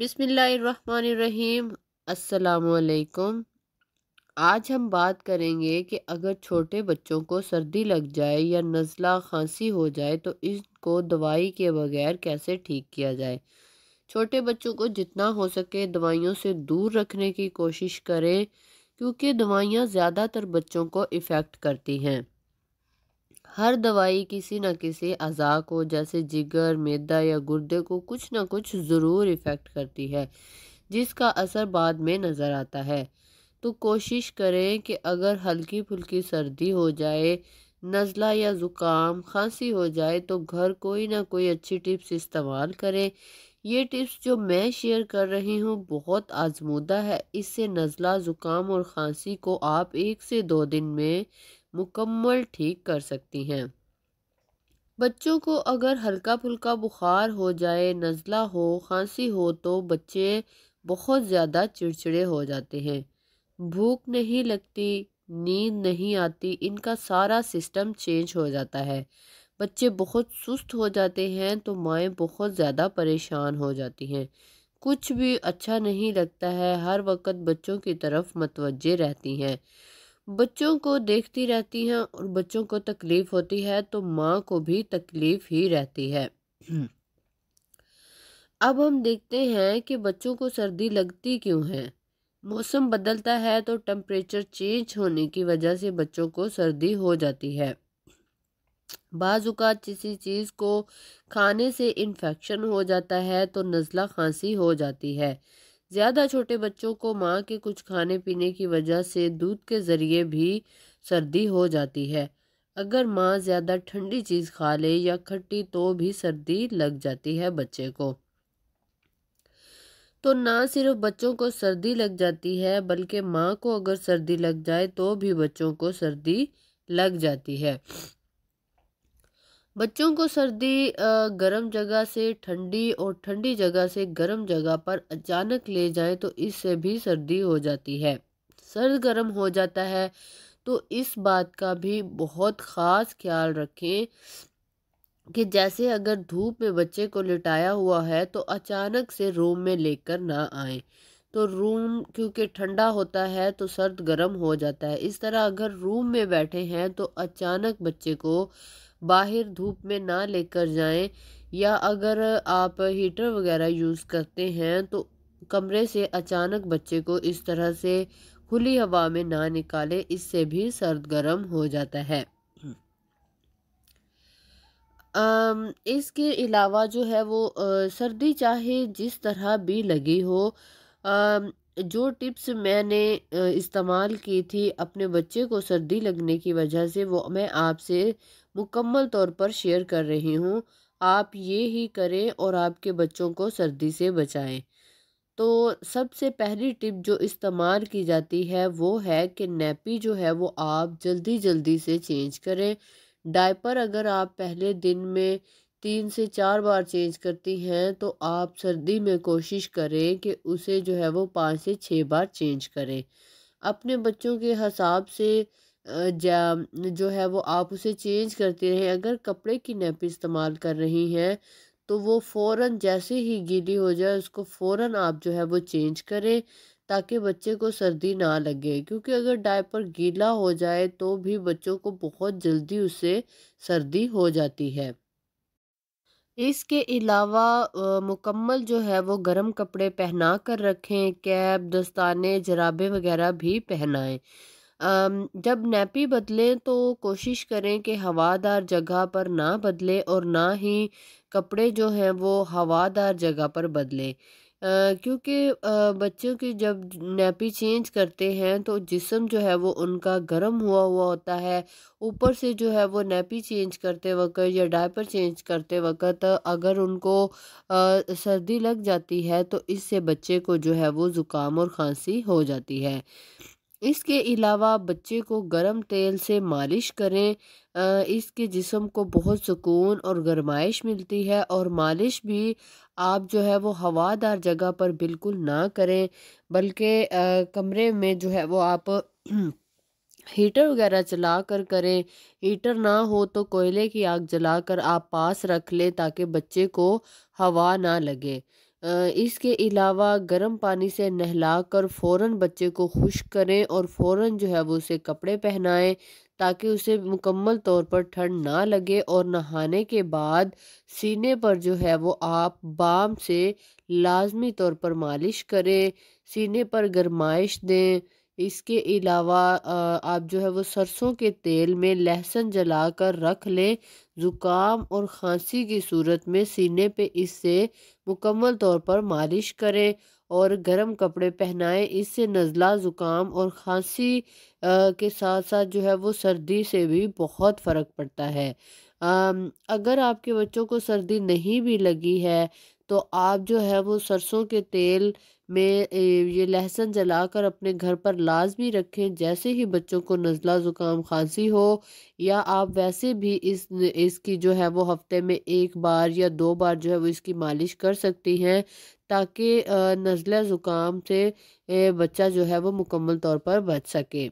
बिसमीम् अल्लाम आज हम बात करेंगे कि अगर छोटे बच्चों को सर्दी लग जाए या नज़ला खांसी हो जाए तो इसको दवाई के बगैर कैसे ठीक किया जाए छोटे बच्चों को जितना हो सके दवाइयों से दूर रखने की कोशिश करें क्योंकि दवाइयाँ ज़्यादातर बच्चों को इफ़ेक्ट करती हैं हर दवाई किसी न किसी अज़ा को जैसे जिगर मैदा या गुर्दे को कुछ ना कुछ ज़रूर इफ़ेक्ट करती है जिसका असर बाद में नज़र आता है तो कोशिश करें कि अगर हल्की फुल्की सर्दी हो जाए नज़ला या ज़ुकाम खांसी हो जाए तो घर कोई ना कोई अच्छी टिप्स इस्तेमाल करें ये टिप्स जो मैं शेयर कर रही हूँ बहुत आजमूदा है इससे नज़ला ज़ुकाम और खांसी को आप एक से दो दिन में मुकम्मल ठीक कर सकती हैं बच्चों को अगर हल्का फुल्का बुखार हो जाए नज़ला हो खांसी हो तो बच्चे बहुत ज़्यादा चिड़चिड़े हो जाते हैं भूख नहीं लगती नींद नहीं आती इनका सारा सिस्टम चेंज हो जाता है बच्चे बहुत सुस्त हो जाते हैं तो माएँ बहुत ज़्यादा परेशान हो जाती हैं कुछ भी अच्छा नहीं लगता है हर वक्त बच्चों की तरफ मतवजह रहती हैं बच्चों को देखती रहती हैं और बच्चों को तकलीफ़ होती है तो माँ को भी तकलीफ़ ही रहती है अब हम देखते हैं कि बच्चों को सर्दी लगती क्यों है मौसम बदलता है तो टेम्परेचर चेंज होने की वजह से बच्चों को सर्दी हो जाती है बाज़ात किसी चीज़ को खाने से इन्फेक्शन हो जाता है तो नज़ला खांसी हो जाती है ज़्यादा छोटे बच्चों को माँ के कुछ खाने पीने की वजह से दूध के ज़रिए भी सर्दी हो जाती है अगर माँ ज़्यादा ठंडी चीज़ खा ले या खट्टी तो भी सर्दी लग जाती है बच्चे को तो ना सिर्फ बच्चों को सर्दी लग जाती है बल्कि माँ को अगर सर्दी लग जाए तो भी बच्चों को सर्दी लग जाती है बच्चों को सर्दी गर्म जगह से ठंडी और ठंडी जगह से गर्म जगह पर अचानक ले जाएं तो इससे भी सर्दी हो जाती है सर्द गर्म हो जाता है तो इस बात का भी बहुत ख़ास ख्याल रखें कि जैसे अगर धूप में बच्चे को लिटाया हुआ है तो अचानक से रूम में लेकर ना आए तो रूम क्योंकि ठंडा होता है तो सर्द गर्म हो जाता है इस तरह अगर रूम में बैठे हैं तो अचानक बच्चे को बाहर धूप में ना लेकर जाएं या अगर आप हीटर वगैरह यूज़ करते हैं तो कमरे से अचानक बच्चे को इस तरह से खुली हवा में ना निकालें इससे भी सर्द गर्म हो जाता है इसके अलावा जो है वो सर्दी चाहे जिस तरह भी लगी हो जो टिप्स मैंने इस्तेमाल की थी अपने बच्चे को सर्दी लगने की वजह से वो मैं आपसे मुकम्मल तौर पर शेयर कर रही हूँ आप ये ही करें और आपके बच्चों को सर्दी से बचाएं तो सबसे पहली टिप जो इस्तेमाल की जाती है वो है कि नैपी जो है वो आप जल्दी जल्दी से चेंज करें डायपर अगर आप पहले दिन में तीन से चार बार चेंज करती हैं तो आप सर्दी में कोशिश करें कि उसे जो है वो पाँच से छः बार चेंज करें अपने बच्चों के हिसाब से जो है वो आप उसे चेंज करते रहें अगर कपड़े की नेप इस्तेमाल कर रही हैं तो वो फ़ौर जैसे ही गीली हो जाए उसको फ़ौर आप जो है वो चेंज करें ताकि बच्चे को सर्दी ना लगे क्योंकि अगर डायपर गीला हो जाए तो भी बच्चों को बहुत जल्दी उससे सर्दी हो जाती है इसके अलावा मुकम्मल जो है वो गर्म कपड़े पहना कर रखें कैप दस्ताने जराबे वगैरह भी पहनाएं जब नैपी बदलें तो कोशिश करें कि हवादार जगह पर ना बदले और ना ही कपड़े जो हैं वो हवादार जगह पर बदलें क्योंकि बच्चों की जब नैपी चेंज करते हैं तो जिसम जो है वो उनका गर्म हुआ हुआ होता है ऊपर से जो है वो नैपी चेंज करते वक्त या डायपर चेंज करते वक्त अगर उनको सर्दी लग जाती है तो इससे बच्चे को जो है वो ज़ुकाम और खांसी हो जाती है इसके अलावा बच्चे को गर्म तेल से मालिश करें इसके जिसम को बहुत सुकून और गरमाइश मिलती है और मालिश भी आप जो है वो हवादार जगह पर बिल्कुल ना करें बल्कि कमरे में जो है वो आप हीटर वगैरह चला कर करें हीटर ना हो तो कोयले की आग जलाकर आप पास रख लें ताकि बच्चे को हवा ना लगे इसके अलावा गर्म पानी से नहला कर फ़ौर बच्चे को खुश करें और फ़ौर जो है वो उसे कपड़े पहनाएं ताकि उसे मुकम्मल तौर पर ठंड ना लगे और नहाने के बाद सीने पर जो है वो आप बाम से लाजमी तौर पर मालिश करें सीने पर गरमाइश दें इसके अलावा आप जो है वो सरसों के तेल में लहसुन जला कर रख लें ज़ुकाम और खांसी की सूरत में सीने पे इससे मुकम्मल तौर पर मालिश करें और गर्म कपड़े पहनाएं इससे नज़ला ज़ुकाम और खांसी के साथ साथ जो है वो सर्दी से भी बहुत फ़र्क पड़ता है अगर आपके बच्चों को सर्दी नहीं भी लगी है तो आप जो है वो सरसों के तेल में ये लहसुन जलाकर अपने घर पर लाजमी रखें जैसे ही बच्चों को नज़ला ज़ुकाम खांसी हो या आप वैसे भी इस इसकी जो है वो हफ्ते में एक बार या दो बार जो है वो इसकी मालिश कर सकती हैं ताकि नज़ला ज़ुकाम से बच्चा जो है वो मुकम्मल तौर पर बच सके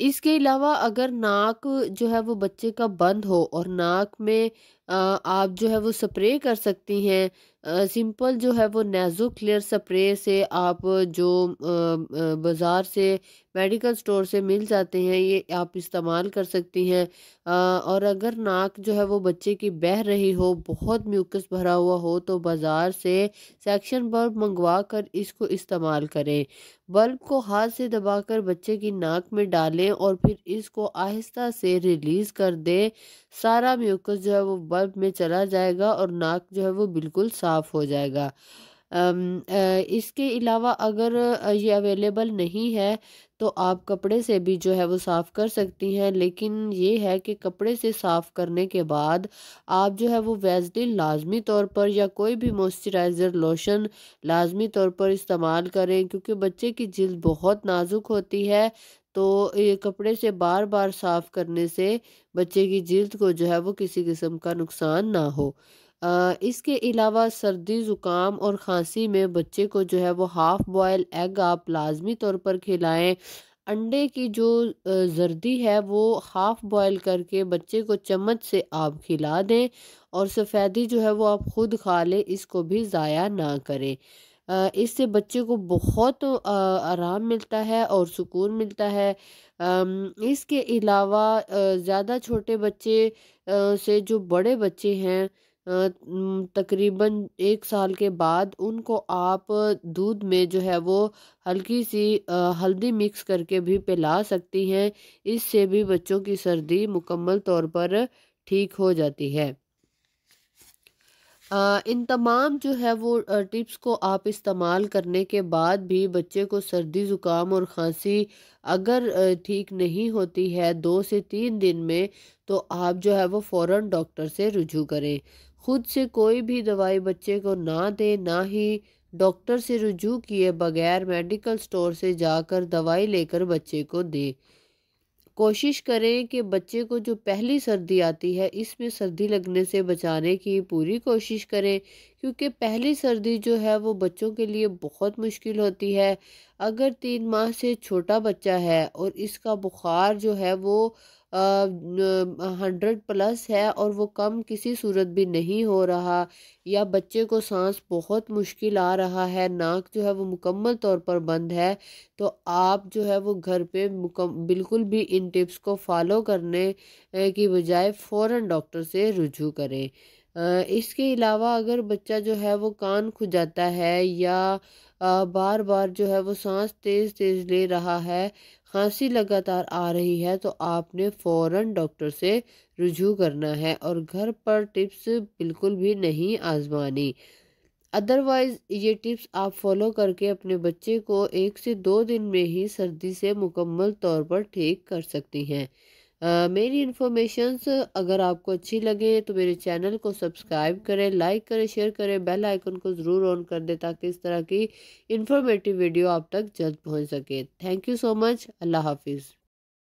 इसके अलावा अगर नाक जो है वो बच्चे का बंद हो और नाक में आप जो है वो स्प्रे कर सकती हैं सिंपल जो है वो नेज़ो क्लियर स्प्रे से आप जो बाज़ार से मेडिकल स्टोर से मिल जाते हैं ये आप इस्तेमाल कर सकती हैं और अगर नाक जो है वो बच्चे की बह रही हो बहुत म्यूकस भरा हुआ हो तो बाज़ार से सेक्शन बल्ब मंगवा कर इसको इस्तेमाल करें बल्ब को हाथ से दबाकर बच्चे की नाक में डालें और फिर इसको आहिस्ता से रिलीज़ कर दें सारा म्यूकस जो है वो बल्ब में चला जाएगा और नाक जो है वो बिल्कुल साफ़ हो जाएगा इसके अलावा अगर ये अवेलेबल नहीं है तो आप कपड़े से भी जो है वो साफ़ कर सकती हैं लेकिन ये है कि कपड़े से साफ़ करने के बाद आप जो है वो वैजलिन लाजमी तौर पर या कोई भी मॉइस्चराइज़र लोशन लाजमी तौर पर इस्तेमाल करें क्योंकि बच्चे की जिल्द बहुत नाजुक होती है तो ये कपड़े से बार बार साफ़ करने से बच्चे की जल्द को जो है वो किसी किस्म का नुकसान ना हो आ, इसके अलावा सर्दी ज़ुकाम और खांसी में बच्चे को जो है वो हाफ़ बॉयल एग आप लाजमी तौर पर खिलाएं अंडे की जो जर्दी है वो हाफ़ बॉयल करके बच्चे को चम्मच से आप खिला दें और सफ़ेदी जो है वो आप ख़ुद खा लें इसको भी ज़ाया ना करें इससे बच्चे को बहुत आराम मिलता है और सुकून मिलता है इसके अलावा ज़्यादा छोटे बच्चे से जो बड़े बच्चे हैं तकरीबन एक साल के बाद उनको आप दूध में जो है वो हल्की सी हल्दी मिक्स करके भी पिला सकती हैं इससे भी बच्चों की सर्दी मुकम्मल तौर पर ठीक हो जाती है इन तमाम जो है वो टिप्स को आप इस्तेमाल करने के बाद भी बच्चे को सर्दी ज़ुकाम और खांसी अगर ठीक नहीं होती है दो से तीन दिन में तो आप जो है वो फ़ौर डॉक्टर से रुजू करें ख़ुद से कोई भी दवाई बच्चे को ना दें ना ही डॉक्टर से रुझू किए बगैर मेडिकल स्टोर से जाकर दवाई लेकर बच्चे को दें कोशिश करें कि बच्चे को जो पहली सर्दी आती है इसमें सर्दी लगने से बचाने की पूरी कोशिश करें क्योंकि पहली सर्दी जो है वो बच्चों के लिए बहुत मुश्किल होती है अगर तीन माह से छोटा बच्चा है और इसका बुखार जो है वो हंड्रेड प्लस है और वो कम किसी सूरत भी नहीं हो रहा या बच्चे को सांस बहुत मुश्किल आ रहा है नाक जो है वो मुकम्मल तौर पर बंद है तो आप जो है वो घर पे बिल्कुल भी इन टिप्स को फॉलो करने की बजाय फ़ौर डॉक्टर से रुझू करें इसके अलावा अगर बच्चा जो है वो कान खुजाता है या बार बार जो है वो सांस तेज़ तेज़ ले रहा है खांसी लगातार आ रही है तो आपने फ़ौर डॉक्टर से रुझू करना है और घर पर टिप्स बिल्कुल भी नहीं आजमानी अदरवाइज़ ये टिप्स आप फॉलो करके अपने बच्चे को एक से दो दिन में ही सर्दी से मुकम्मल तौर पर ठीक कर सकती हैं मेरी इन्फॉर्मेशंस अगर आपको अच्छी लगे तो मेरे चैनल को सब्सक्राइब करें लाइक करें शेयर करें बेल आइकन को ज़रूर ऑन कर दें ताकि इस तरह की इन्फॉर्मेटिव वीडियो आप तक जल्द पहुंच सके थैंक यू सो मच अल्लाह हाफिज़